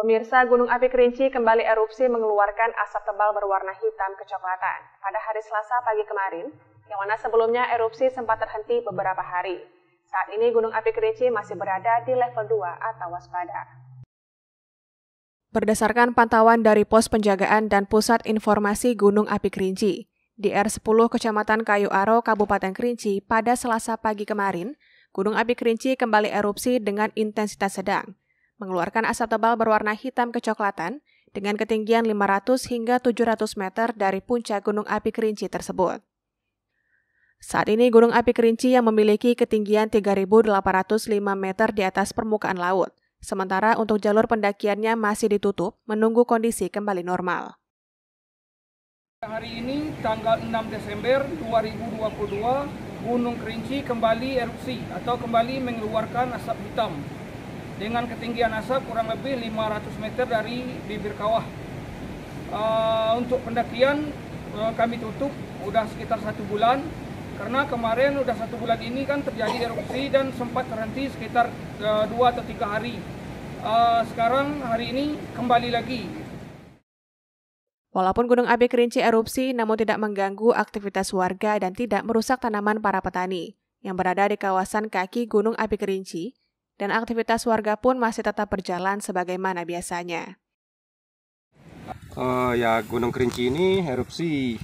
Pemirsa, Gunung Api Kerinci kembali erupsi mengeluarkan asap tebal berwarna hitam kecoklatan pada hari Selasa pagi kemarin, yang mana sebelumnya erupsi sempat terhenti beberapa hari. Saat ini Gunung Api Kerinci masih berada di level 2 atau waspada. Berdasarkan pantauan dari Pos Penjagaan dan Pusat Informasi Gunung Api Kerinci, di R10 Kecamatan Kayu Aro, Kabupaten Kerinci pada Selasa pagi kemarin, Gunung Api Kerinci kembali erupsi dengan intensitas sedang mengeluarkan asap tebal berwarna hitam kecoklatan dengan ketinggian 500 hingga 700 meter dari puncak gunung api kerinci tersebut. Saat ini gunung api kerinci yang memiliki ketinggian 3.805 meter di atas permukaan laut, sementara untuk jalur pendakiannya masih ditutup menunggu kondisi kembali normal. Hari ini tanggal 6 Desember 2022, Gunung Kerinci kembali erupsi atau kembali mengeluarkan asap hitam dengan ketinggian asap kurang lebih 500 meter dari bibir kawah. Uh, untuk pendakian uh, kami tutup udah sekitar satu bulan karena kemarin udah satu bulan ini kan terjadi erupsi dan sempat terhenti sekitar uh, dua atau tiga hari. Uh, sekarang hari ini kembali lagi. Walaupun Gunung Api Kerinci erupsi, namun tidak mengganggu aktivitas warga dan tidak merusak tanaman para petani yang berada di kawasan kaki Gunung Api Kerinci dan aktivitas warga pun masih tetap berjalan sebagaimana biasanya. Uh, ya Gunung Kerinci ini erupsi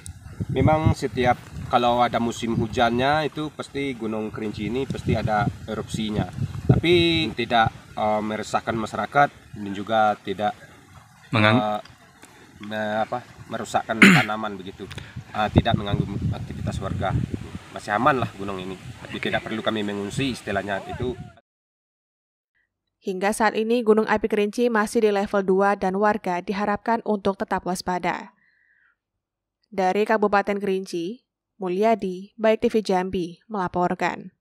memang setiap kalau ada musim hujannya itu pasti Gunung Kerinci ini pasti ada erupsinya. Tapi tidak uh, meresahkan masyarakat dan juga tidak mengang uh, me apa merusakkan tanaman begitu. Uh, tidak mengganggu aktivitas warga. Masih aman lah gunung ini. Tapi tidak perlu kami mengungsi istilahnya itu Hingga saat ini, Gunung Api Kerinci masih di level 2 dan warga diharapkan untuk tetap waspada. Dari Kabupaten Kerinci, Mulyadi, Baik TV Jambi, melaporkan.